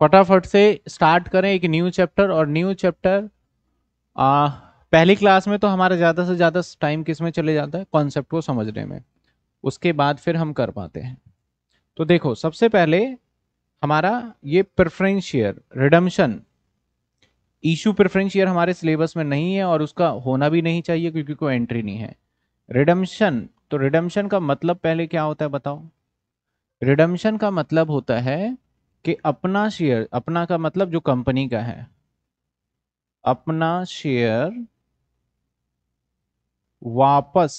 फटाफट से स्टार्ट करें एक न्यू चैप्टर और न्यू चैप्टर पहली क्लास में तो हमारा ज़्यादा से ज़्यादा टाइम किस में चले जाता है कॉन्सेप्ट को समझने में उसके बाद फिर हम कर पाते हैं तो देखो सबसे पहले हमारा ये प्रेफरेंशियर रिडम्शन इशू प्रेफरेंशियर हमारे सिलेबस में नहीं है और उसका होना भी नहीं चाहिए क्योंकि कोई एंट्री नहीं है रिडम्शन तो रिडम्शन का मतलब पहले क्या होता है बताओ रिडम्शन का मतलब होता है कि अपना शेयर अपना का मतलब जो कंपनी का है अपना शेयर वापस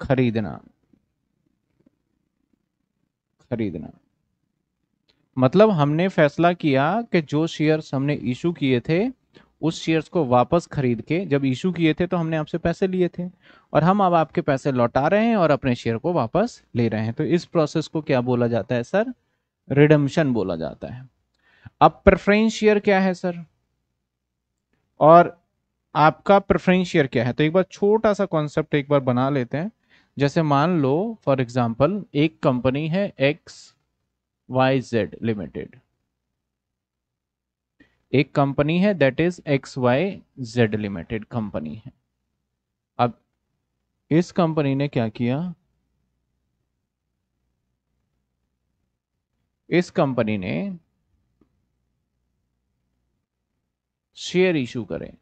खरीदना खरीदना मतलब हमने फैसला किया कि जो शेयर्स हमने इशू किए थे उस शेयर्स को वापस खरीद के जब इशू किए थे तो हमने आपसे पैसे लिए थे और हम अब आपके पैसे लौटा रहे हैं और अपने शेयर को वापस ले रहे हैं तो इस प्रोसेस को क्या बोला जाता है सर रिडम्शन बोला जाता है अब प्रेफरेंस शेयर क्या है सर और आपका प्रेफरेंस शेयर क्या है तो एक बार छोटा सा कॉन्सेप्ट एक बार बना लेते हैं जैसे मान लो फॉर एग्जाम्पल एक कंपनी है एक्स वाई जेड लिमिटेड एक कंपनी है that is X Y Z limited company है अब इस कंपनी ने क्या किया इस कंपनी ने शेयर इशू करें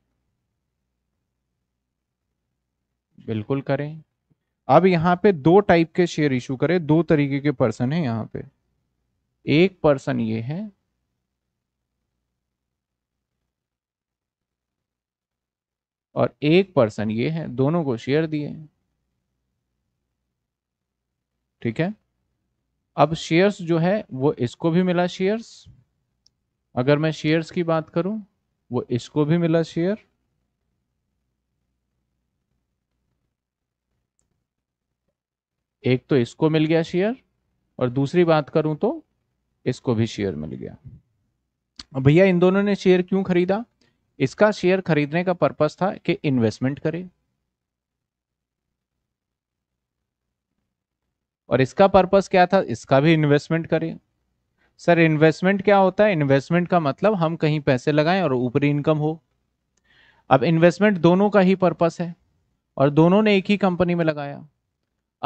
बिल्कुल करें अब यहां पे दो टाइप के शेयर इशू करें दो तरीके के पर्सन है यहां पे एक पर्सन ये है और एक पर्सन ये है दोनों को शेयर दिए ठीक है अब शेयर्स जो है वो इसको भी मिला शेयर्स अगर मैं शेयर्स की बात करूं वो इसको भी मिला शेयर एक तो इसको मिल गया शेयर और दूसरी बात करूं तो इसको भी शेयर मिल गया भैया इन दोनों ने शेयर क्यों खरीदा इसका शेयर खरीदने का पर्पस था कि इन्वेस्टमेंट करे और इसका पर्पस क्या था इसका भी इन्वेस्टमेंट करे सर इन्वेस्टमेंट क्या होता है इन्वेस्टमेंट का मतलब हम कहीं पैसे लगाएं और ऊपरी इनकम हो अब इन्वेस्टमेंट दोनों का ही पर्पस है और दोनों ने एक ही कंपनी में लगाया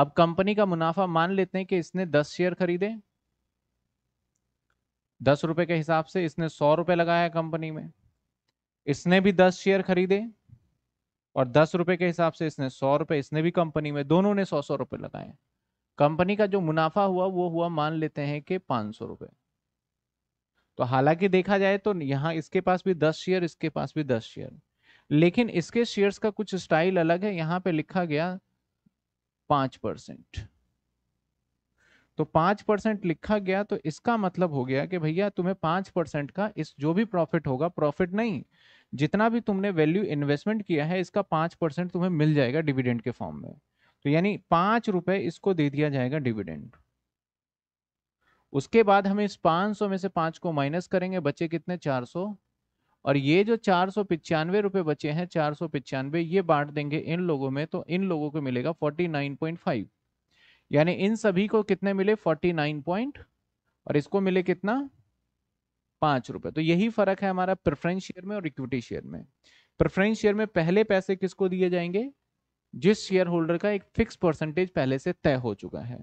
अब कंपनी का मुनाफा मान लेते हैं कि इसने दस शेयर खरीदे दस रुपए के हिसाब से इसने सौ रुपए लगाया कंपनी में इसने भी दस शेयर खरीदे और दस रुपए के हिसाब से इसने सौ रुपए इसने भी कंपनी में दोनों ने सौ सौ रुपए लगाए कंपनी का जो मुनाफा हुआ वो हुआ मान लेते हैं कि पांच सौ रुपए तो हालांकि देखा जाए तो यहाँ इसके पास भी दस शेयर इसके पास भी दस शेयर लेकिन इसके शेयर्स का कुछ स्टाइल अलग है यहाँ पे लिखा गया पांच परसेंट तो पांच परसेंट लिखा गया तो इसका मतलब हो गया कि भैया तुम्हें पांच परसेंट का इस जो भी प्रॉफिट होगा प्रॉफिट नहीं जितना भी तुमने वैल्यू इन्वेस्टमेंट किया है इसका पांच परसेंट तुम्हें मिल जाएगा डिविडेंड के फॉर्म में तो यानी पांच रुपए इसको दे दिया जाएगा डिविडेंड उसके बाद हम इस पांच में से पांच को माइनस करेंगे बचे कितने चार सौ और ये जो चार सौ पिचानवे रुपए बचे हैं चार सौ पिचानवे ये बांट देंगे इन लोगों में तो इन लोगों को मिलेगा फोर्टी नाइन पॉइंट फाइव यानी इन सभी को कितने मिले फोर्टी नाइन पॉइंट और इसको मिले कितना पांच रुपए तो यही फर्क है हमारा प्रेफरेंस शेयर में और इक्विटी शेयर में प्रेफरेंस शेयर में पहले पैसे किसको दिए जाएंगे जिस शेयर होल्डर का एक फिक्स परसेंटेज पहले से तय हो चुका है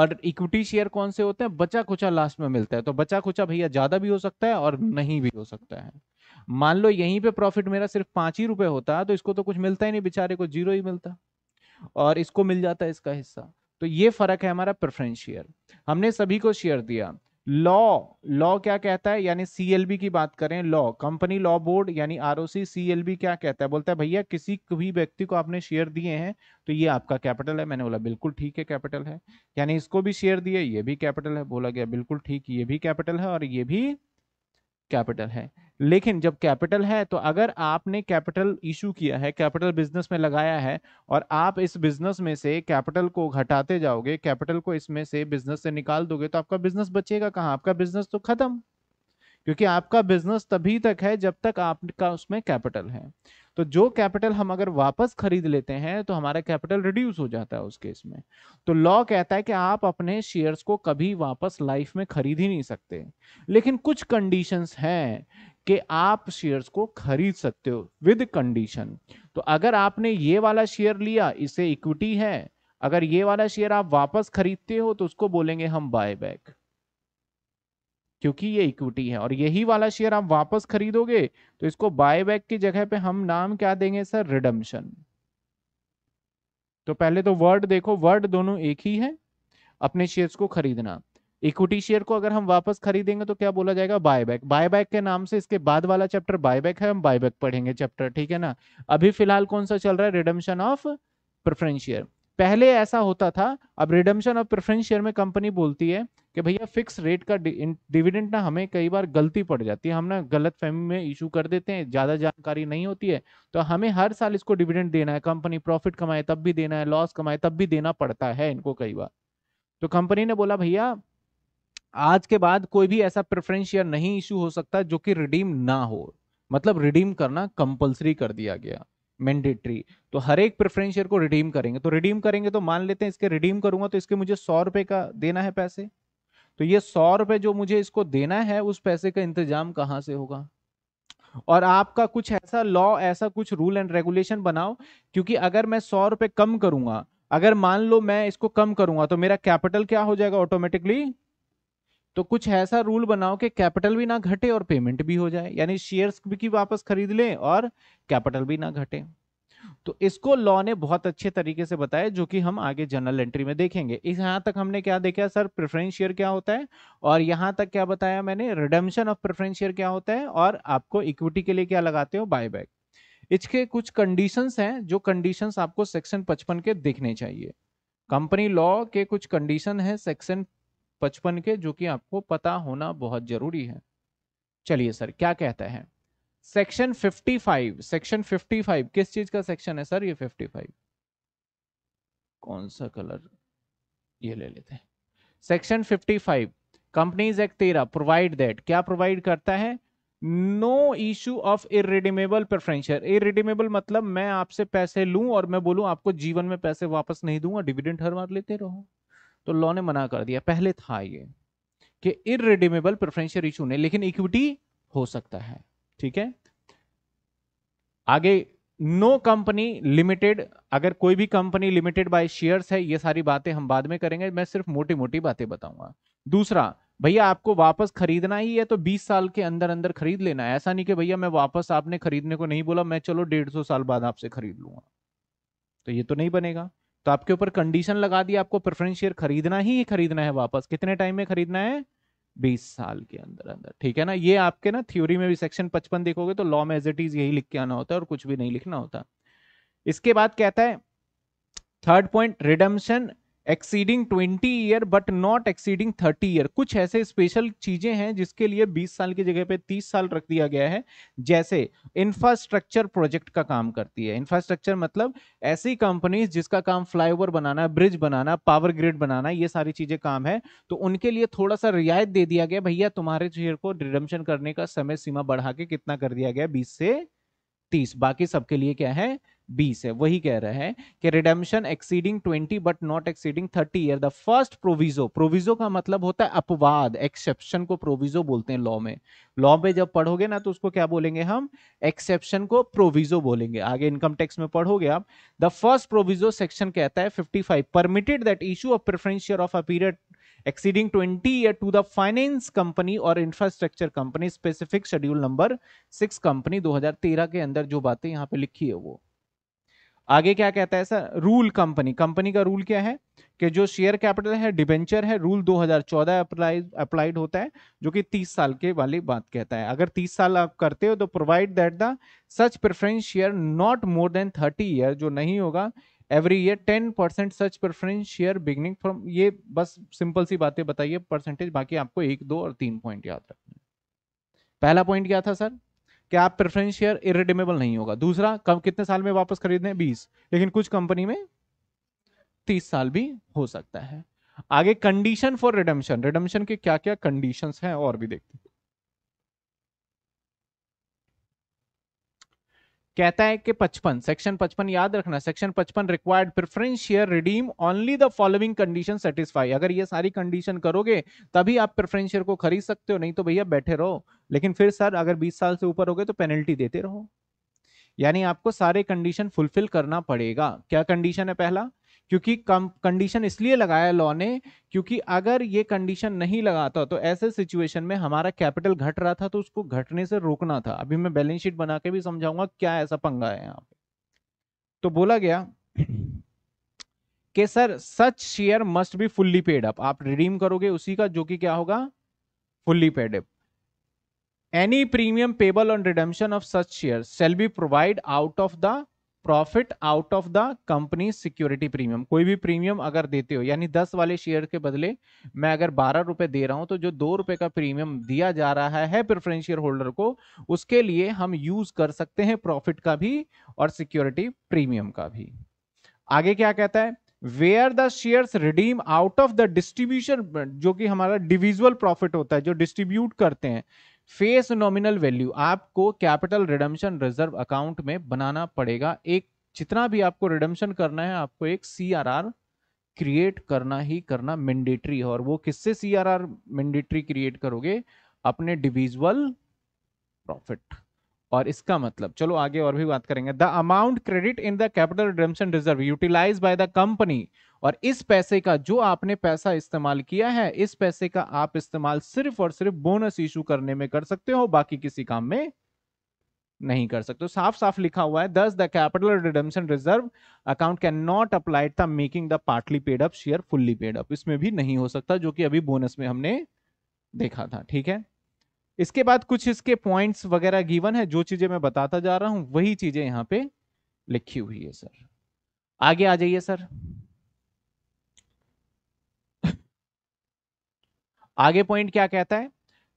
और इक्विटी शेयर कौन से होते हैं बचा खुचा लास्ट में मिलता है तो बचा खुचा भैया ज्यादा भी हो सकता है और नहीं भी हो सकता है मान लो यहीं पे प्रॉफिट मेरा सिर्फ पांच ही रुपए होता तो इसको तो कुछ मिलता ही नहीं बेचारे को जीरो ही मिलता और इसको मिल जाता है इसका हिस्सा तो ये फर्क है हमारा प्रेफरेंस शेयर हमने सभी को शेयर दिया लॉ लॉ क्या कहता है यानी सीएलबी की बात करें लॉ कंपनी लॉ बोर्ड यानी आरओसी सीएलबी क्या कहता है बोलता है भैया किसी भी व्यक्ति को आपने शेयर दिए हैं तो ये आपका कैपिटल है मैंने बोला बिल्कुल ठीक है कैपिटल है यानी इसको भी शेयर दिए ये भी कैपिटल है बोला गया बिल्कुल ठीक ये भी कैपिटल है और ये भी कैपिटल है लेकिन जब कैपिटल है तो अगर आपने कैपिटल इशू किया है कैपिटल बिजनेस में लगाया है और आप इस बिजनेस में से कैपिटल को घटाते जाओगे कैपिटल को इसमें से बिजनेस से निकाल दोगे तो आपका बिजनेस बचेगा कहाँ आपका बिजनेस तो खत्म क्योंकि आपका बिजनेस तभी तक है जब तक आपका उसमें कैपिटल है तो जो कैपिटल हम अगर वापस खरीद लेते हैं तो हमारा कैपिटल रिड्यूस हो जाता है उस केस में तो लॉ कहता है कि आप अपने शेयर्स को कभी वापस लाइफ में खरीद ही नहीं सकते लेकिन कुछ कंडीशंस हैं कि आप शेयर्स को खरीद सकते हो विद कंडीशन तो अगर आपने ये वाला शेयर लिया इसे इक्विटी है अगर ये वाला शेयर आप वापस खरीदते हो तो उसको बोलेंगे हम बाय बैक क्योंकि ये इक्विटी है और यही वाला शेयर आप वापस खरीदोगे तो इसको बायबैक की जगह पे हम नाम क्या देंगे सर रिडम्शन तो पहले तो वर्ड देखो वर्ड दोनों एक ही है अपने शेयर्स को खरीदना इक्विटी शेयर को अगर हम वापस खरीदेंगे तो क्या बोला जाएगा बायबैक बायबैक के नाम से इसके बाद वाला चैप्टर बायबैक है हम बायबैक पढ़ेंगे चैप्टर ठीक है ना अभी फिलहाल कौन सा चल रहा है रिडम्शन ऑफ प्रेफरेंस शेयर पहले ऐसा होता था अब रिडम्शन ऑफ प्रेफरेंस शेयर में कंपनी बोलती है कि भैया फिक्स रेट का डिविडेंड ना हमें कई बार गलती पड़ जाती है हम ना गलत फहमी में इशू कर देते हैं ज़्यादा जानकारी नहीं होती है तो हमें हर साल इसको डिविडेंड देना है कंपनी प्रॉफिट कमाए तब भी देना है लॉस कमाए तब भी देना पड़ता है इनको कई बार तो कंपनी ने बोला भैया आज के बाद कोई भी ऐसा प्रेफरेंस शेयर नहीं इशू हो सकता जो कि रिडीम ना हो मतलब रिडीम करना कंपलसरी कर दिया गया मैंडेटरी तो हर एक प्रेफरेंस शेयर को रिडीम करेंगे तो रिडीम करेंगे तो मान लेते हैं इसके रिडीम करूंगा तो इसके मुझे सौ रुपए का देना है पैसे तो ये सौ रुपए जो मुझे इसको देना है उस पैसे का इंतजाम कहां से होगा और आपका कुछ ऐसा लॉ ऐसा कुछ रूल एंड रेगुलेशन बनाओ क्योंकि अगर मैं सौ रुपए कम करूंगा अगर मान लो मैं इसको कम करूंगा तो मेरा कैपिटल क्या हो जाएगा ऑटोमेटिकली तो कुछ ऐसा रूल बनाओ कि कैपिटल भी ना घटे और पेमेंट भी हो जाए यानी शेयर्स भी की वापस खरीद लें और कैपिटल भी ना घटे तो इसको लॉ ने बहुत अच्छे तरीके से बताया जो कि हम आगे जनरल एंट्री में देखेंगे इस यहाँ तक हमने क्या देखा सर प्रेफरेंस शेयर क्या होता है और यहां तक क्या बताया मैंने रिडम्शन ऑफ प्रेफरेंस शेयर क्या होता है और आपको इक्विटी के लिए क्या लगाते हो बाय इसके कुछ कंडीशंस हैं जो कंडीशंस आपको सेक्शन पचपन के देखने चाहिए कंपनी लॉ के कुछ कंडीशन है सेक्शन पचपन के जो कि आपको पता होना बहुत जरूरी है चलिए सर क्या कहता है सेक्शन 55 सेक्शन 55 किस चीज का सेक्शन है सर ये 55 कौन सा कलर ये ले लेते हैं सेक्शन 55 कंपनीज एक्ट तेरा प्रोवाइड दैट क्या प्रोवाइड करता है नो इशू ऑफ इरेडिमेबल इ इरेडिमेबल मतलब मैं आपसे पैसे लूं और मैं बोलूं आपको जीवन में पैसे वापस नहीं दूंगा डिविडेंड हर बार लेते रहो तो लॉ ने मना कर दिया पहले था ये कि इरेडिमेबल प्रेफरेंशियर इशू नहीं लेकिन इक्विटी हो सकता है ठीक है आगे नो कंपनी लिमिटेड अगर कोई भी कंपनी लिमिटेड बाय शेयर्स है ये सारी बातें हम बाद में करेंगे मैं सिर्फ मोटी मोटी बातें बताऊंगा दूसरा भैया आपको वापस खरीदना ही है तो 20 साल के अंदर अंदर खरीद लेना है ऐसा नहीं कि भैया मैं वापस आपने खरीदने को नहीं बोला मैं चलो डेढ़ सौ साल बाद आपसे खरीद लूंगा तो ये तो नहीं बनेगा तो आपके ऊपर कंडीशन लगा दी आपको प्रेफरेंस शेयर खरीदना ही खरीदना है वापस कितने टाइम में खरीदना है बीस साल के अंदर अंदर ठीक है ना ये आपके ना थ्योरी में भी सेक्शन पचपन देखोगे तो लॉ में एज इट इज यही लिख के आना होता है और कुछ भी नहीं लिखना होता इसके बाद कहता है third point redemption exceeding 20 year but not exceeding 30 year कुछ ऐसे स्पेशल चीजें हैं जिसके लिए 20 साल की जगह पे 30 साल रख दिया गया है जैसे इंफ्रास्ट्रक्चर प्रोजेक्ट का काम करती है इंफ्रास्ट्रक्चर मतलब ऐसी कंपनीज जिसका काम फ्लाईओवर बनाना ब्रिज बनाना पावर ग्रिड बनाना ये सारी चीजें काम है तो उनके लिए थोड़ा सा रियायत दे दिया गया भैया तुम्हारे शेयर को रिडम्शन करने का समय सीमा बढ़ा के कितना कर दिया गया बीस से तीस बाकी सबके लिए क्या है बीस है वही कह रहा है कि redemption exceeding twenty but not exceeding thirty year the first proviso proviso का मतलब होता है अपवाद एक्सेप्शन को प्रोविजो बोलते हैं लॉ में लॉ में जब पढ़ोगे ना तो उसको क्या बोलेंगे हम एक्सेप्शन को प्रोविजो बोलेंगे आगे इनकम टैक्स में पढ़ोगे आप द फर्स्ट प्रोविजो सेक्शन कहता है fifty five permitted that issue of preferential of a period exceeding 20 year to the finance company or infrastructure company specific schedule number 6 company 2013 के अंदर जो बातें यहाँ पे लिखी है वो आगे क्या कहता है सर रूल कंपनी कंपनी का रूल क्या है कि जो शेयर कैपिटल है डिबेंचर है रूल 2014 अप्लाई अप्लाइड होता है जो कि 30 साल के वाली बात कहता है अगर 30 साल आप करते हो तो provide that the such preference share not more than 30 year जो नहीं होगा every year 10 percent such preference share beginning from ये बस सिंपल सी बातें बताइए परसेंटेज बाकी आपको एक दो और तीन पॉइंट याद रखना पहला पॉइंट क्या था सर कि आप प्रेफरेंस शेयर इरेडिमेबल नहीं होगा दूसरा कम कितने साल में वापस खरीदने हैं बीस लेकिन कुछ कंपनी में तीस साल भी हो सकता है आगे कंडीशन फॉर रिडम्शन रिडम्शन के क्या क्या कंडीशंस हैं और भी देखते हैं कहता है कि 55 सेक्शन 55 याद रखना section 55 required preference share redeem only the following condition satisfy अगर ये सारी कंडीशन करोगे तभी आप प्रिफरेंस शेयर को खरीद सकते हो नहीं तो भैया बैठे रहो लेकिन फिर सर अगर 20 साल से ऊपर हो गए तो पेनल्टी देते रहो यानी आपको सारे कंडीशन फुलफिल करना पड़ेगा क्या कंडीशन है पहला क्योंकि कंडीशन इसलिए लगाया लॉ ने क्योंकि अगर ये कंडीशन नहीं लगाता तो ऐसे सिचुएशन में हमारा कैपिटल घट रहा था तो उसको घटने से रोकना था अभी मैं बैलेंस शीट बना के भी समझाऊंगा क्या ऐसा पंगा है यहाँ पे तो बोला गया कि sir such share must be fully paid up आप रिडीम करोगे उसी का जो कि क्या होगा fully paid up any premium payable on redemption of such share shall be provide out of the profit out of the company security premium कोई भी प्रीमियम अगर देते हो यानी दस वाले शेयर के बदले मैं अगर बारह रुपए दे रहा हूं तो जो दो रुपए का प्रीमियम दिया जा रहा है प्रेफरेंस शेयर होल्डर को उसके लिए हम यूज कर सकते हैं प्रॉफिट का भी और सिक्योरिटी प्रीमियम का भी आगे क्या कहता है where the share redeem out of the distribution जो कि हमारा डिविजुअल प्रॉफिट होता है जो डिस्ट्रीब्यूट करते हैं फेस नॉमिनल वैल्यू आपको कैपिटल रिडम्शन रिजर्व अकाउंट में बनाना पड़ेगा एक जितना भी आपको रिडम्शन करना है आपको एक सी क्रिएट करना ही करना मैंडेटरी है और वो किससे सी आर मैंडेटरी क्रिएट करोगे अपने डिविजुअल प्रॉफिट और इसका मतलब चलो आगे और भी बात करेंगे the amount credit in the capital redemption reserve utilise by the company और इस पैसे का जो आपने पैसा इस्तेमाल किया है इस पैसे का आप इस्तेमाल सिर्फ और सिर्फ बोनस इशू करने में कर सकते हो बाकी किसी काम में नहीं कर सकते साफ साफ लिखा हुआ है thus the capital redemption reserve account can not apply था making the partly paid up share fully paid up इसमें भी नहीं हो सकता जो कि अभी बोनस में हमने देखा था ठीक है इसके बाद कुछ इसके पॉइंट्स वगैरह गिवन है जो चीजें मैं बताता जा रहा हूं वही चीजें यहां पे लिखी हुई है सर आगे आ जाइए सर आगे पॉइंट क्या कहता है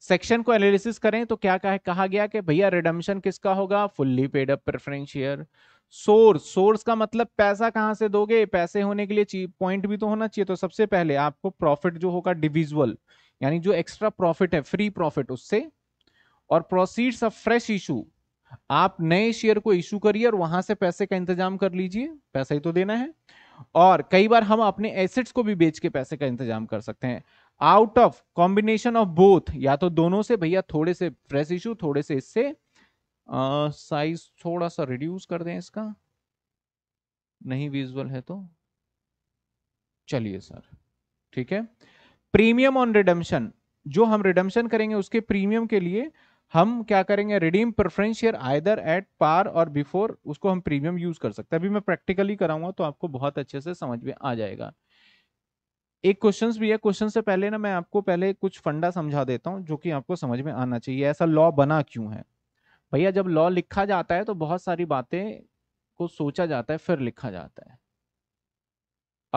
सेक्शन को एनालिसिस करें तो क्या कहा, कहा गया कि भैया रिडम्शन किसका होगा fully paid up preferential source source का मतलब पैसा कहां से दोगे पैसे होने के लिए पॉइंट भी तो होना चाहिए तो सबसे पहले आपको प्रॉफिट जो होगा डिविजुअल यानी जो एक्स्ट्रा प्रॉफिट है फ्री प्रॉफिट उससे और प्रोसीड्स ऑफ फ्रेश इशू आप नए शेयर को इशू करिए और वहां से पैसे का इंतजाम कर लीजिए पैसा ही तो देना है और कई बार हम अपने एसेट्स को भी बेच के पैसे का इंतजाम कर सकते हैं out of combination of both या तो दोनों से भैया थोड़े से फ्रेश इशू थोड़े से इससे साइज थोड़ा सा रिड्यूस कर दें इसका नहीं विजुअल है तो चलिए सर ठीक है प्रीमियम ऑन रिडम्शन जो हम रिडम्शन करेंगे उसके प्रीमियम के लिए हम क्या करेंगे redeem preference share either at par और बिफोर उसको हम प्रीमियम यूज कर सकते हैं अभी मैं प्रैक्टिकली कराऊंगा तो आपको बहुत अच्छे से समझ में आ जाएगा एक क्वेश्चन भी है क्वेश्चन से पहले ना मैं आपको पहले कुछ फंडा समझा देता हूँ जो कि आपको समझ में आना चाहिए ऐसा लॉ बना क्यों है भैया जब लॉ लिखा जाता है तो बहुत सारी बातें को सोचा जाता है फिर लिखा जाता है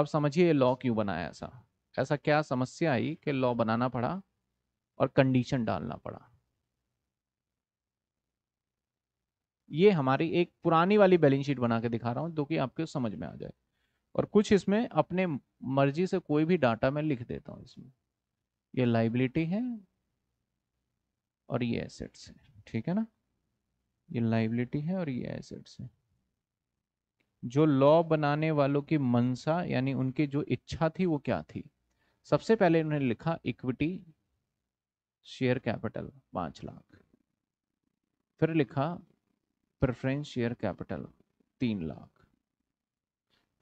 अब समझिए लॉ क्यों बनाया ऐसा ऐसा क्या समस्या आई कि लॉ बनाना पड़ा और कंडीशन डालना पड़ा ये हमारी एक पुरानी वाली बैलेंस शीट बना के दिखा रहा हूं जो कि आपके समझ में आ जाए और कुछ इसमें अपने मर्जी से कोई भी डाटा मैं लिख देता हूं इसमें ये लाइबिलिटी है और ये एसेट्स है ठीक है ना ये लाइबिलिटी है और ये एसेट्स है जो लॉ बनाने वालों की मनसा यानी उनकी जो इच्छा थी वो क्या थी सबसे पहले इन्होंने लिखा इक्विटी शेयर कैपिटल पांच लाख फिर लिखा प्रेफरेंस शेयर कैपिटल तीन लाख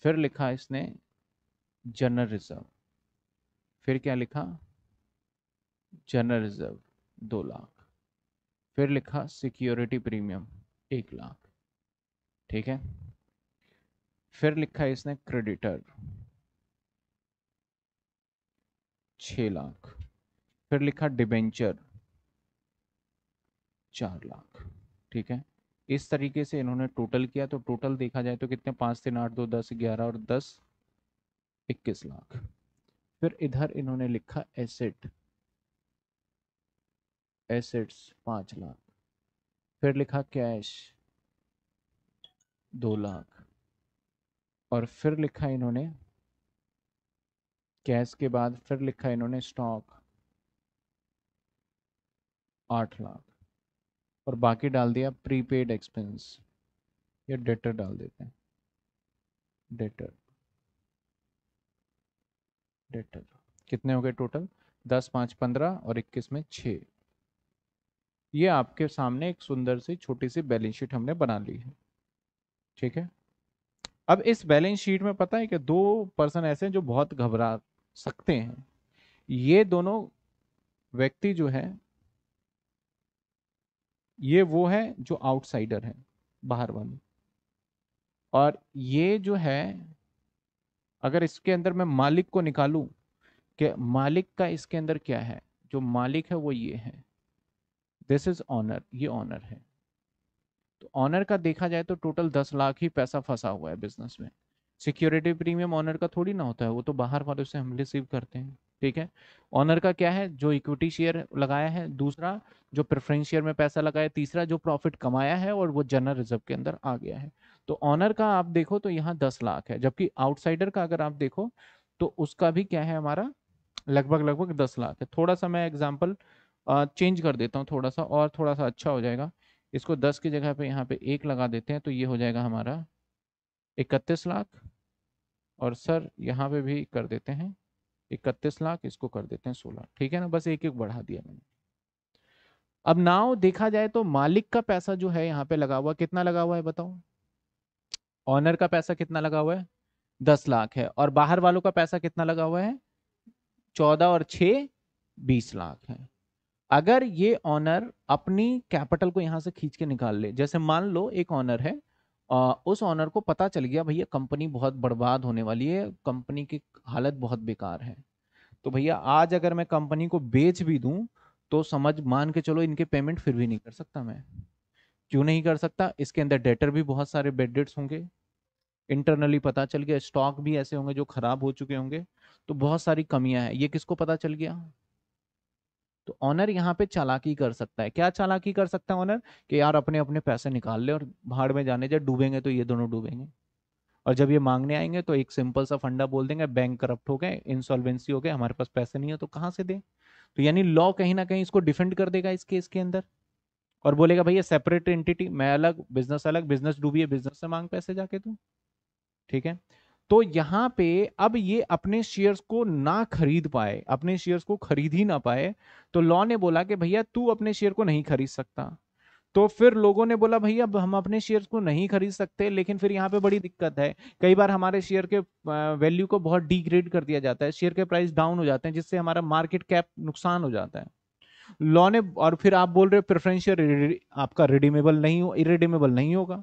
फिर लिखा इसने जनरल रिजर्व फिर क्या लिखा जनरल रिजर्व दो लाख फिर लिखा सिक्योरिटी प्रीमियम एक लाख ठीक है फिर लिखा इसने क्रेडिटर छ लाख फिर लिखा डिबेंचर चार लाख ठीक है इस तरीके से इन्होंने टोटल किया तो टोटल देखा जाए तो कितने पाँच तीन आठ दो दस ग्यारह और दस इक्कीस लाख फिर इधर इन्होंने लिखा एसेट एसेट्स पाँच लाख फिर लिखा कैश दो लाख और फिर लिखा इन्होंने कैश के बाद फिर लिखा इन्होंने स्टॉक आठ लाख और बाकी डाल दिया प्रीपेड एक्सपेंस या डेटर डाल देते हैं डेटर डेटर कितने हो गए टोटल दस पाँच पंद्रह और इक्कीस में छ ये आपके सामने एक सुंदर सी छोटी सी बैलेंस शीट हमने बना ली है ठीक है अब इस बैलेंस शीट में पता है कि दो पर्सन ऐसे हैं जो बहुत घबरा सकते हैं ये दोनों व्यक्ति जो है ये वो है जो आउटसाइडर है बाहर वाले और ये जो है अगर इसके अंदर मैं मालिक को निकालूं कि मालिक का इसके अंदर क्या है जो मालिक है वो ये है दिस इज ऑनर ये ऑनर है तो ऑनर का देखा जाए तो टोटल दस लाख ही पैसा फंसा हुआ है बिजनेस में सिक्योरिटी प्रीमियम ऑनर का थोड़ी ना होता है वो तो बाहर वालों से हम रिसीव करते हैं ठीक है ऑनर का क्या है जो इक्विटी शेयर लगाया है दूसरा जो प्रेफरेंस शेयर में पैसा लगाया तीसरा जो प्रॉफिट कमाया है और वो जनरल रिजर्व के अंदर आ गया है तो ऑनर का आप देखो तो यहाँ दस लाख है जबकि आउटसाइडर का अगर आप देखो तो उसका भी क्या है हमारा लगभग लगभग दस लाख है थोड़ा सा मैं एग्जाम्पल चेंज कर देता हूँ थोड़ा सा और थोड़ा सा अच्छा हो जाएगा इसको दस की जगह पे यहाँ पे एक लगा देते हैं तो ये हो जाएगा हमारा इकतीस लाख और सर यहाँ पे भी कर देते हैं इकतीस लाख इसको कर देते हैं सोलह ठीक है ना बस एक एक बढ़ा दिया मैंने अब नाव देखा जाए तो मालिक का पैसा जो है यहाँ पे लगा हुआ कितना लगा हुआ है बताओ ऑनर का पैसा कितना लगा हुआ है दस लाख है और बाहर वालों का पैसा कितना लगा हुआ है चौदह और छ बीस लाख है अगर ये ऑनर अपनी कैपिटल को यहां से खींच के निकाल ले जैसे मान लो एक ऑनर है उस ऑनर को पता चल गया भैया कंपनी बहुत बर्बाद होने वाली है, कंपनी की हालत बहुत बेकार है। तो भैया आज अगर मैं कंपनी को बेच भी दूं तो समझ मान के चलो इनके पेमेंट फिर भी नहीं कर सकता मैं। क्यों नहीं कर सकता? इसके अंदर डेटर भी बहुत सारे बेडेट्स होंगे। इंटरनली पता चल गया स्टॉक भी ऐसे होंगे जो खराब हो चुके होंगे। तो बहुत सारी कमियां हैं, ये किसको पता चल गया? तो ऑनर यहाँ पे चालाकी कर सकता है क्या चालाकी कर सकता है ऑनर कि यार अपने अपने पैसे निकाल ले और भाड़ में जाने जब डूबेंगे तो ये दोनों डूबेंगे और जब ये मांगने आएंगे तो एक सिंपल सा फंडा बोल देंगे बैंक करप्ट हो गए इंसॉल्वेंसी हो गए हमारे पास पैसे नहीं है तो कहाँ से दें तो यानी लॉ कहीं ना कहीं इसको डिफेंड कर देगा इस केस के अंदर और बोलेगा भैया सेपरेट एंटिटी मैं अलग बिजनेस अलग बिजनेस डूबी है बिजनेस से मांग पैसे जाके तू ठीक है तो यहाँ पे अब ये अपने शेयर्स को ना खरीद पाए अपने शेयर्स को खरीद ही ना पाए तो लॉ ने बोला कि भैया तू अपने शेयर को नहीं खरीद सकता तो फिर लोगों ने बोला भैया हम अपने शेयर्स को नहीं खरीद सकते लेकिन फिर यहाँ पे बड़ी दिक्कत है कई बार हमारे शेयर के वैल्यू को बहुत डिग्रेड कर दिया जाता है शेयर के प्राइस डाउन हो जाते हैं जिससे हमारा मार्केट कैप नुकसान हो जाता है लॉ ने और फिर आप बोल रहे हो प्रेफरेंस शेयर आपका रिडीमेबल नहीं हो इरेडीमेबल नहीं होगा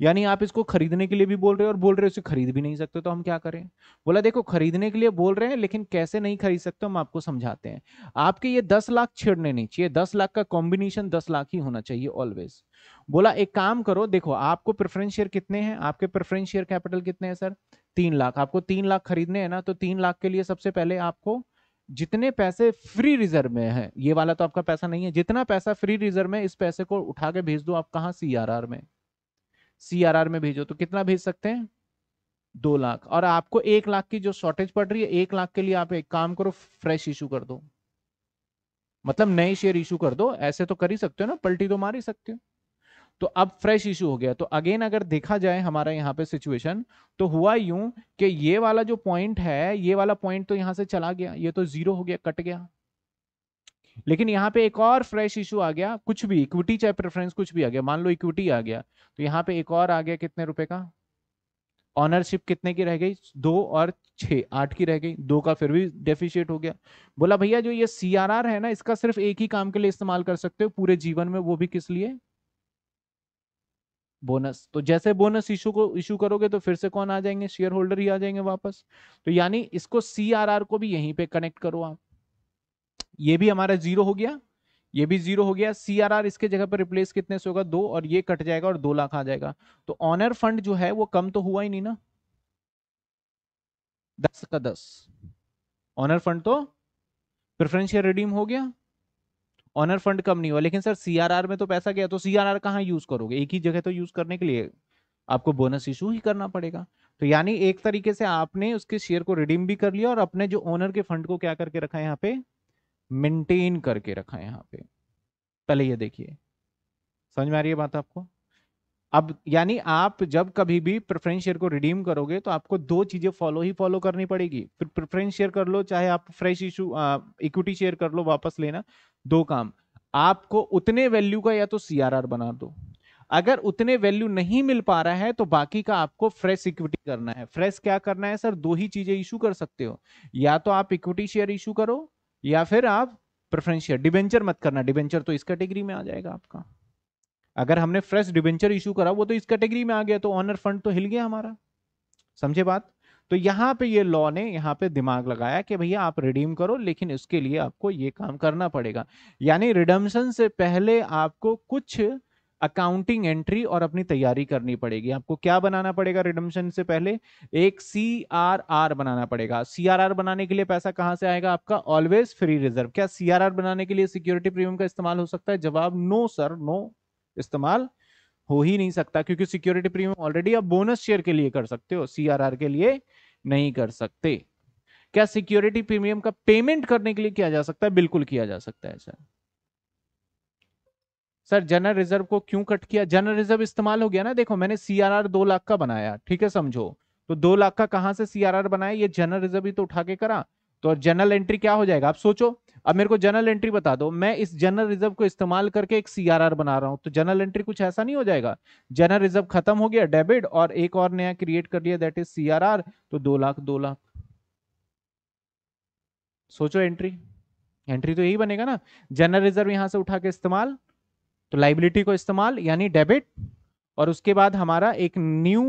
यानी आप इसको खरीदने के लिए भी बोल रहे हो और बोल रहे हो इसे खरीद भी नहीं सकते तो हम क्या करें बोला देखो खरीदने के लिए बोल रहे हैं लेकिन कैसे नहीं खरीद सकते हम आपको समझाते हैं आपके ये दस लाख छेड़ने नहीं चाहिए दस लाख का कॉम्बिनेशन दस लाख ही होना चाहिए ऑलवेज बोला एक काम करो देखो आपको प्रेफरेंस शेयर कितने हैं आपके प्रेफरेंस शेयर कैपिटल कितने हैं सर तीन लाख आपको तीन लाख खरीदने हैं ना तो तीन लाख के लिए सबसे पहले आपको जितने पैसे फ्री रिजर्व में है ये वाला तो आपका पैसा नहीं है जितना पैसा फ्री रिजर्व में इस पैसे को उठा के भेज दो आप कहाँ सी में सीआरआर में भेजो तो कितना भेज सकते हैं दो लाख और आपको एक लाख की जो शॉर्टेज पड़ रही है एक लाख के लिए आप एक काम करो फ्रेश इशू कर दो मतलब नए शेयर इशू कर दो ऐसे तो कर ही सकते हो ना पलटी तो मार ही सकते हो तो अब फ्रेश इशू हो गया तो अगेन अगर देखा जाए हमारा यहाँ पे सिचुएशन तो हुआ यूं कि ये वाला जो पॉइंट है ये वाला पॉइंट तो यहाँ से चला गया ये तो जीरो हो गया कट गया लेकिन यहाँ पे एक और फ्रेश इशू आ गया कुछ भी इक्विटी चाहे प्रेफरेंस कुछ भी आ गया मान लो इक्विटी आ गया तो यहाँ पे एक और आ गया कितने रुपए का ऑनरशिप कितने की रह गई दो और छ आठ की रह गई दो का फिर भी डेफिशिएट हो गया बोला भैया जो ये सी है ना इसका सिर्फ एक ही काम के लिए इस्तेमाल कर सकते हो पूरे जीवन में वो भी किस लिए बोनस तो जैसे बोनस इशू को इशू करोगे तो फिर से कौन आ जाएंगे शेयर होल्डर ही आ जाएंगे वापस तो यानी इसको सी को भी यहीं पे कनेक्ट करो आप ये भी हमारा जीरो हो गया ये भी जीरो हो गया सीआरआर इसके जगह पर रिप्लेस कितने से होगा दो और ये कट जाएगा और दो लाख आ जाएगा तो ऑनर फंड जो है वो कम तो हुआ ही नहीं ना दस का दस ऑनर फंड तो प्रेफरेंस शेयर रिडीम हो गया ऑनर फंड कम नहीं हुआ लेकिन सर सी आर आर में तो पैसा गया तो सीआरआर कहाँ यूज करोगे एक ही जगह तो यूज करने के लिए आपको बोनस इशू ही करना पड़ेगा तो यानी एक तरीके से आपने उसके शेयर को रिडीम भी कर लिया और अपने जो ओनर के फंड को क्या करके रखा है यहाँ पे मेंटेन करके रखा है यहाँ पे पहले ये देखिए समझ में आ रही है बात आपको अब यानी आप जब कभी भी प्रेफरेंस शेयर को रिडीम करोगे तो आपको दो चीजें फॉलो ही फॉलो करनी पड़ेगी फिर प्रेफरेंस शेयर कर लो चाहे आप फ्रेश इशू इक्विटी शेयर कर लो वापस लेना दो काम आपको उतने वैल्यू का या तो सी बना दो अगर उतने वैल्यू नहीं मिल पा रहा है तो बाकी का आपको फ्रेश इक्विटी करना है फ्रेश क्या करना है सर दो ही चीजें इशू कर सकते हो या तो आप इक्विटी शेयर इशू करो या फिर आप प्रेफरेंशियल डिबेंचर मत करना डिबेंचर तो इस कैटेगरी में आ जाएगा आपका अगर हमने फ्रेश डिबेंचर इशू करा वो तो इस कैटेगरी में आ गया तो ऑनर फंड तो हिल गया हमारा समझे बात तो यहाँ पे ये लॉ ने यहाँ पे दिमाग लगाया कि भैया आप रिडीम करो लेकिन इसके लिए आपको ये काम करना पड़ेगा यानी रिडम्सन से पहले आपको कुछ अकाउंटिंग एंट्री और अपनी तैयारी करनी पड़ेगी आपको क्या बनाना पड़ेगा रिडम्शन से पहले एक सी आर आर बनाना पड़ेगा सी आर आर बनाने के लिए पैसा कहां से आएगा आपका ऑलवेज फ्री रिजर्व क्या सी आर आर बनाने के लिए सिक्योरिटी प्रीमियम का इस्तेमाल हो सकता है जवाब नो सर नो इस्तेमाल हो ही नहीं सकता क्योंकि सिक्योरिटी प्रीमियम ऑलरेडी आप बोनस शेयर के लिए कर सकते हो आर के लिए नहीं कर सकते क्या सिक्योरिटी प्रीमियम का पेमेंट करने के लिए किया जा सकता है बिल्कुल किया जा सकता है सर सर जनरल रिजर्व को क्यों कट किया जनरल रिजर्व इस्तेमाल हो गया ना देखो मैंने सी आर आर दो लाख का बनाया ठीक है समझो तो दो लाख का कहां से सी आर आर बनाया ये जनरल रिजर्व ही तो उठा के करा तो जनरल एंट्री क्या हो जाएगा आप सोचो अब मेरे को जनरल एंट्री बता दो मैं इस जनरल रिजर्व को इस्तेमाल करके एक सीआरआर बना रहा हूं तो जनरल एंट्री कुछ ऐसा नहीं हो जाएगा जनरल रिजर्व खत्म हो गया डेबिट और एक और नया क्रिएट कर लिया दैट इज सीआरआर तो दो लाख दो लाख सोचो एंट्री एंट्री तो यही बनेगा ना जनरल रिजर्व यहां से उठा के इस्तेमाल तो लाइबिलिटी को इस्तेमाल यानी डेबिट और उसके बाद हमारा एक न्यू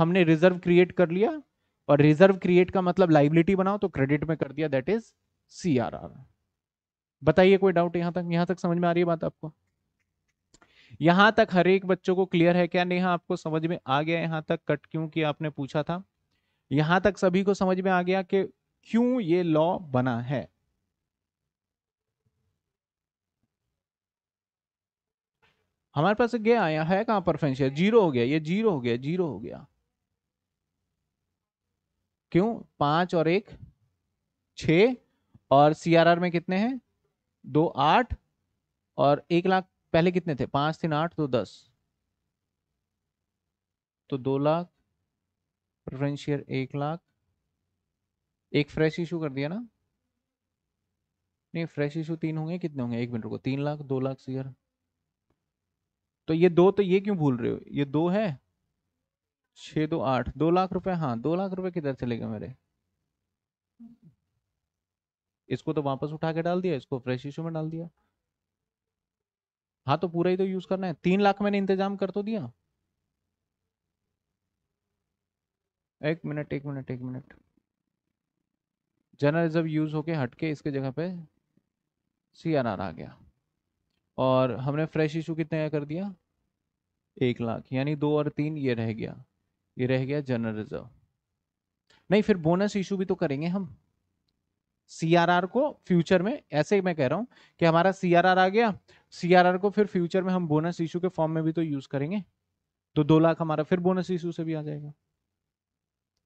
हमने रिजर्व क्रिएट कर लिया और रिजर्व क्रिएट का मतलब लाइबिलिटी बनाओ तो क्रेडिट में कर दिया that is C R R बताइए कोई डाउट यहाँ तक यहाँ तक समझ में आ रही है बात आपको यहां तक हर एक बच्चों को क्लियर है क्या नेहा आपको समझ में आ गया यहाँ तक कट क्यों किया आपने पूछा था यहां तक सभी को समझ में आ गया कि क्यों ये लॉ बना है हमारे पास गया आया है कहां पर फंक्शन जीरो हो गया ये जीरो हो गया जीरो हो गया क्यों पांच और एक छ और सीआरआर में कितने हैं दो आठ और एक लाख पहले कितने थे पांच तीन आठ दो तो दस तो दो लाख प्रेफरेंस एक लाख एक फ्रेश इशू कर दिया ना नहीं फ्रेश इशू तीन होंगे कितने होंगे एक मिनट को तीन लाख दो लाख आर तो ये दो तो ये क्यों भूल रहे हो ये दो है छ दो आठ दो लाख रुपए हाँ दो लाख रुपए किधर चले गए मेरे इसको तो वापस उठा के डाल दिया इसको फ्रेश इशू में डाल दिया हाँ तो पूरा ही तो यूज करना है तीन लाख मैंने इंतजाम कर तो दिया एक मिनट एक मिनट एक मिनट जनरल रिजर्व यूज होके हटके इसके जगह पे सी आ गया और हमने फ्रेश इशू कितने का कर दिया एक लाख यानी दो और तीन ये रह गया ये रह गया जनरल रिजर्व नहीं फिर बोनस इशू भी तो करेंगे हम सीआरआर को फ्यूचर में ऐसे मैं कह रहा हूं कि हमारा सीआरआर आ गया सीआरआर को फिर फ्यूचर में हम बोनस इशू के फॉर्म में भी तो यूज करेंगे तो दो लाख हमारा फिर बोनस इशू से भी आ जाएगा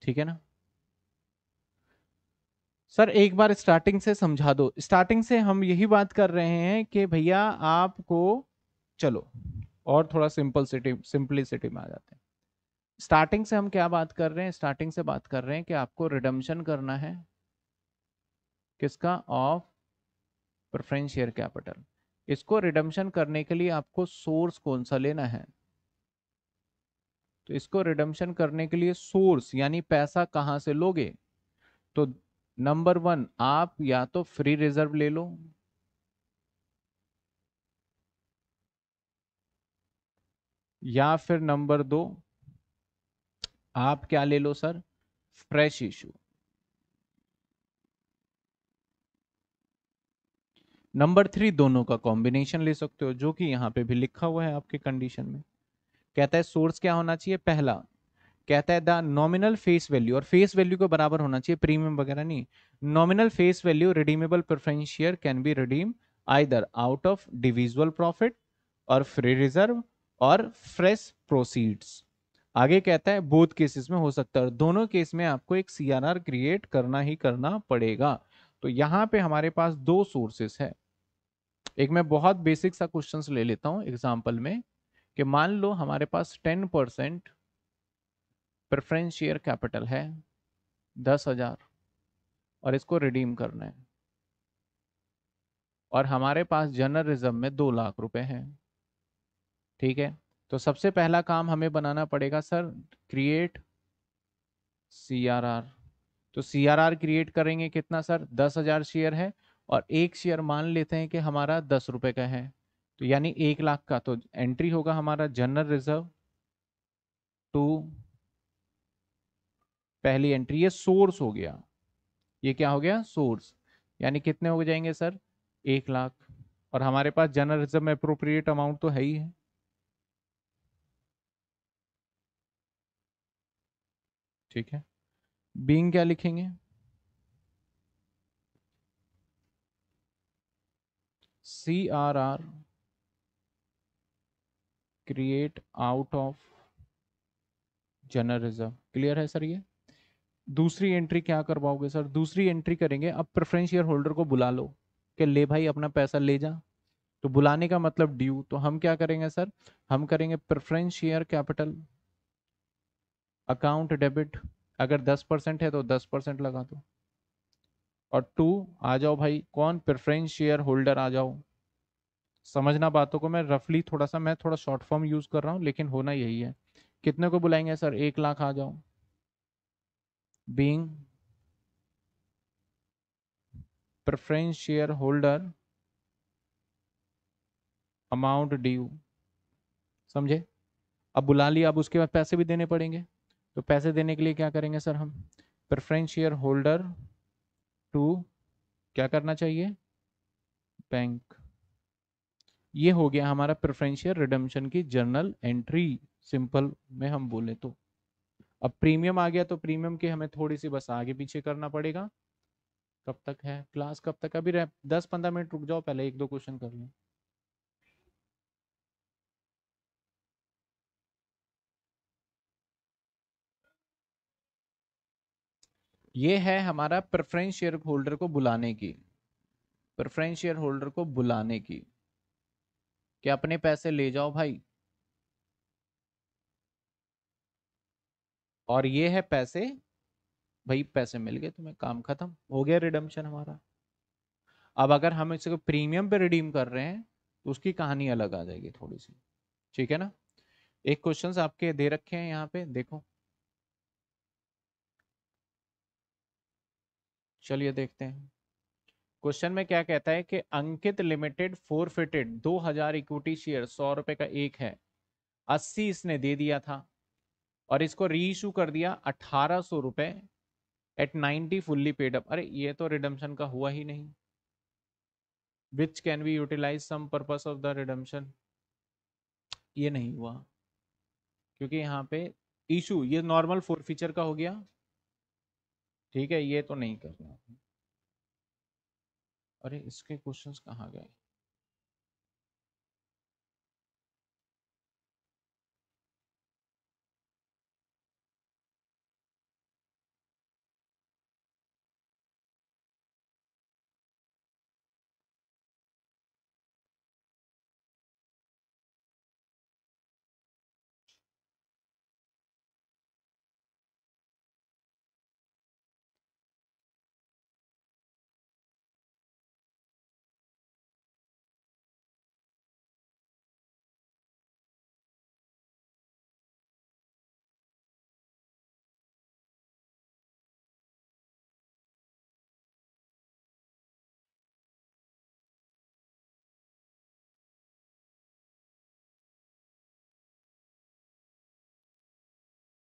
ठीक है ना सर एक बार स्टार्टिंग से समझा दो स्टार्टिंग से हम यही बात कर रहे हैं कि भैया आपको चलो और थोड़ा सिंपल सिटी सिंपलिसिटी में आ जाते हैं स्टार्टिंग से हम क्या बात कर रहे हैं स्टार्टिंग से बात कर रहे हैं कि आपको रिडम्शन करना है किसका ऑफ प्रेफरेंस शेयर कैपिटल इसको रिडम्शन करने के लिए आपको सोर्स कौन सा लेना है तो इसको रिडम्शन करने के लिए सोर्स यानी पैसा कहाँ से लोगे तो नंबर वन आप या तो फ्री रिजर्व ले लो या फिर नंबर दो आप क्या ले लो sir fresh issue number three दोनों का कॉम्बिनेशन ले सकते हो जो कि यहां पे भी लिखा हुआ है आपके कंडीशन में कहता है सोर्स क्या होना चाहिए पहला कहता है द नॉमिनल फेस वैल्यू और फेस वैल्यू के बराबर होना चाहिए प्रीमियम वगैरह नहीं nominal face value redeemable preference can be redeem either out of divisible profit और फ्री रिजर्व और फ्रेश प्रोसीड्स आगे कहता है बोथ केसेस में हो सकता है और दोनों केस में आपको एक सी क्रिएट करना ही करना पड़ेगा तो यहाँ पे हमारे पास दो सोर्सेस है एक मैं बहुत बेसिक सा क्वेश्चन ले लेता हूँ एग्जाम्पल में कि मान लो हमारे पास ten percent preference share capital है दस हजार और इसको रिडीम करना है और हमारे पास जनरल रिजर्व में दो लाख रुपए हैं ठीक है तो सबसे पहला काम हमें बनाना पड़ेगा सर क्रिएट सी तो सी क्रिएट करेंगे कितना सर दस हजार शेयर है और एक शेयर मान लेते हैं कि हमारा दस रुपए का है तो यानी एक लाख का तो एंट्री होगा हमारा जनरल रिजर्व टू पहली एंट्री ये सोर्स हो गया ये क्या हो गया सोर्स यानी कितने हो जाएंगे सर एक लाख और हमारे पास जनरल रिजर्व में अप्रोप्रिएट अमाउंट तो है ही है ठीक है बींग क्या लिखेंगे C R R create out of general reserve clear है सर ये दूसरी एंट्री क्या करवाओगे सर दूसरी एंट्री करेंगे अब प्रेफरेंस शेयर होल्डर को बुला लो कि ले भाई अपना पैसा ले जा तो बुलाने का मतलब ड्यू तो हम क्या करेंगे सर हम करेंगे preference share capital account debit अगर 10 परसेंट है तो 10 परसेंट लगा दो और टू आ जाओ भाई कौन प्रेफरेंस शेयर होल्डर आ जाओ समझना बातों को मैं रफली थोड़ा सा मैं थोड़ा शॉर्ट फॉर्म यूज़ कर रहा हूँ लेकिन होना यही है कितने को बुलाएंगे सर एक लाख आ जाओ being preference holder amount due समझे अब बुला लिया अब उसके बाद पैसे भी देने पड़ेंगे तो पैसे देने के लिए क्या करेंगे सर हम प्रेफरेंस शेयर होल्डर टू क्या करना चाहिए बैंक ये हो गया हमारा प्रेफरेंस शेयर रिडम्शन की जर्नल एंट्री सिंपल में हम बोले तो अब प्रीमियम आ गया तो प्रीमियम के हमें थोड़ी सी बस आगे पीछे करना पड़ेगा कब तक है क्लास कब तक अभी रह दस पंद्रह मिनट रुक जाओ पहले एक दो क्वेश्चन कर लें ये है हमारा प्रेफरेंस शेयर होल्डर को बुलाने की प्रेफरेंस शेयर होल्डर को बुलाने की कि अपने पैसे ले जाओ भाई और ये है पैसे भाई पैसे मिल गए तुम्हें काम खत्म हो गया रिडम्शन हमारा अब अगर हम को प्रीमियम पे रिडीम कर रहे हैं तो उसकी कहानी अलग आ जाएगी थोड़ी सी ठीक है ना एक क्वेश्चन आपके दे रखे हैं यहाँ पे देखो चलिए देखते हैं क्वेश्चन में क्या कहता है कि अंकित लिमिटेड फोर फिटेड दो हजार इक्विटी शेयर सौ रुपए का एक है अस्सी इसने दे दिया था और इसको री इशू कर दिया अठारह सौ रुपये eight ninety fully paid up अरे ये तो रिडम्शन का हुआ ही नहीं which can be utilise some purpose of the redemption ये नहीं हुआ क्योंकि यहाँ पे इशू ये नॉर्मल फोर फीचर का हो गया ठीक है ये तो नहीं करना अरे इसके क्वेश्चंस कहाँ गए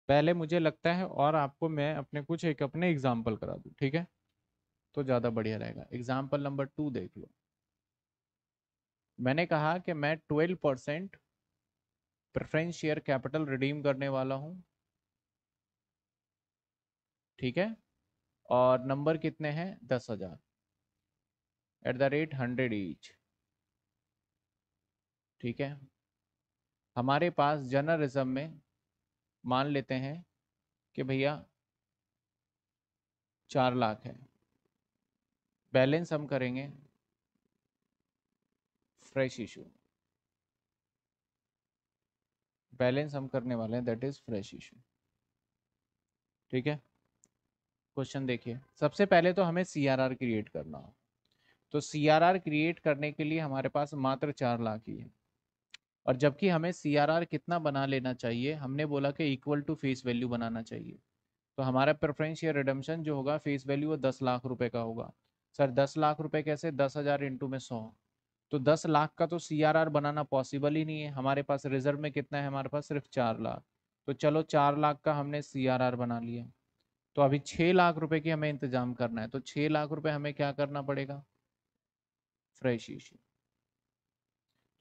पहले मुझे लगता है और आपको मैं अपने कुछ एक अपने एग्जाम्पल करा दू ठीक है तो ज़्यादा बढ़िया रहेगा एग्जाम्पल नंबर टू देख लो मैंने कहा कि मैं twelve percent preference share capital redeem करने वाला हूँ ठीक है और नंबर कितने हैं दस हज़ार at the rate hundred each ठीक है हमारे पास जर्नलिज्म में मान लेते हैं कि भैया चार लाख है बैलेंस हम करेंगे फ्रेश इशू बैलेंस हम करने वाले हैं दैट इज फ्रेश इशू ठीक है क्वेश्चन देखिए सबसे पहले तो हमें सीआरआर क्रिएट करना हो तो सी आर आर क्रिएट करने के लिए हमारे पास मात्र चार लाख ही है और जबकि हमें सी कितना बना लेना चाहिए हमने बोला कि इक्वल टू फेस वैल्यू बनाना चाहिए तो हमारा प्रेफरेंस या रिडम्शन जो होगा फेस वैल्यू वो दस लाख रुपए का होगा सर दस लाख रुपए कैसे दस हज़ार इंटू में सौ तो दस लाख का तो सी बनाना पॉसिबल ही नहीं है हमारे पास रिजर्व में कितना है हमारे पास सिर्फ चार लाख तो चलो चार लाख का हमने सी बना लिया तो अभी छः लाख रुपये की हमें इंतजाम करना है तो छः लाख रुपये हमें क्या करना पड़ेगा फ्रेश इशू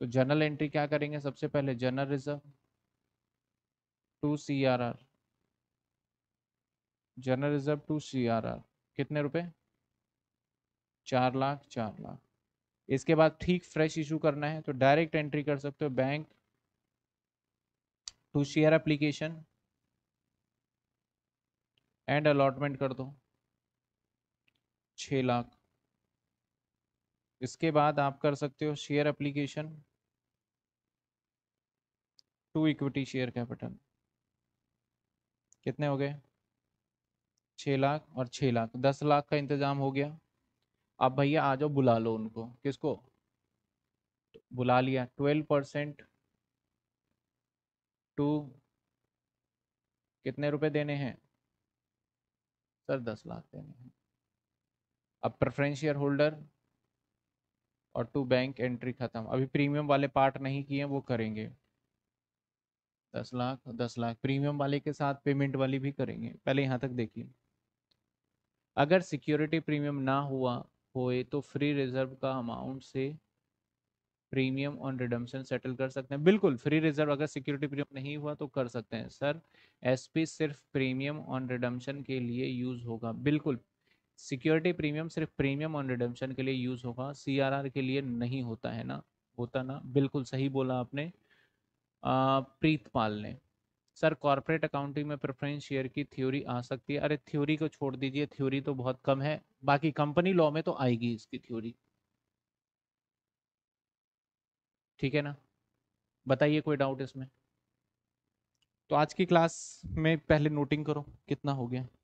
तो जनरल एंट्री क्या करेंगे सबसे पहले general reserve to C R R general reserve to C R R कितने रुपए चार लाख चार लाख इसके बाद ठीक फ्रेश इशू करना है तो डायरेक्ट एंट्री कर सकते हो bank to share application and allotment कर दो छ लाख इसके बाद आप कर सकते हो share application to equity share capital कितने हो गए छः लाख और छः लाख दस लाख का इंतज़ाम हो गया अब भैया आ जाओ बुला लो उनको किसको बुला लिया ट्वेल्व परसेंट टू कितने रुपए देने हैं सर दस लाख देने हैं अब प्रेफरेंस शेयर होल्डर और टू बैंक एंट्री ख़त्म अभी प्रीमियम वाले पार्ट नहीं किए वो करेंगे दस लाख दस लाख प्रीमियम वाले के साथ पेमेंट वाली भी करेंगे पहले यहाँ तक देखिए अगर सिक्योरिटी प्रीमियम ना हुआ होए तो फ्री रिजर्व का अमाउंट से प्रीमियम ऑन रिडम्पशन सेटल कर सकते हैं बिल्कुल फ्री रिजर्व अगर सिक्योरिटी प्रीमियम नहीं हुआ तो कर सकते हैं सर एसपी सिर्फ प्रीमियम ऑन रिडम्पशन के लिए यूज़ होगा बिल्कुल सिक्योरिटी प्रीमियम सिर्फ प्रीमियम ऑन रिडम्पशन के लिए यूज़ होगा सीआरआर के लिए नहीं होता है ना होता ना बिल्कुल सही बोला आपने प्रीतपाल ने सर कॉरपोरेट अकाउंटिंग में प्रेफरेंस शेयर की थ्योरी आ सकती है अरे थ्योरी को छोड़ दीजिए थ्योरी तो बहुत कम है बाकी कंपनी लॉ में तो आएगी इसकी थ्योरी ठीक है ना बताइए कोई डाउट इसमें तो आज की क्लास में पहले नोटिंग करो कितना हो गया